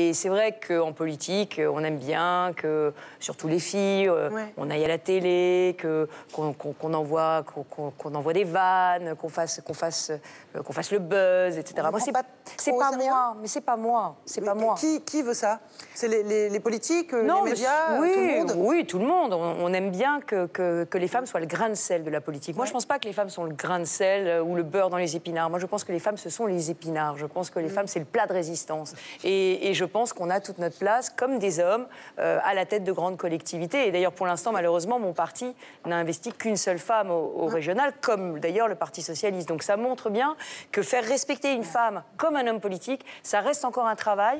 Et c'est vrai qu'en politique, euh, on aime bien que, surtout les filles, euh, on aille à la télé, qu'on envoie, qu'on envoie des vannes, qu'on fasse, qu'on fasse, euh, qu'on fasse le buzz, etc. c'est pas, moi, mais c'est pas moi, c'est pas moi. Qui, qui veut ça C'est les, politiques, non, les médias, oui, tout le monde Oui, tout le monde. On, aime bien que, que, les femmes soient le grain de sel de la politique. Moi, je pense pas que les femmes sont le grain de sel ou le beurre dans les épinards. Moi, je pense que les femmes, ce sont les épinards. Je pense que les mm. femmes, c'est le plat de résistance. et je pense qu'on a toute notre place, comme des hommes, euh, à la tête de grandes collectivités. Et d'ailleurs, pour l'instant, malheureusement, mon parti n'a investi qu'une seule femme au, régional, comme d'ailleurs le Parti socialiste. Donc ça montre bien que faire respecter une femme comme un homme politique, ça reste encore un travail.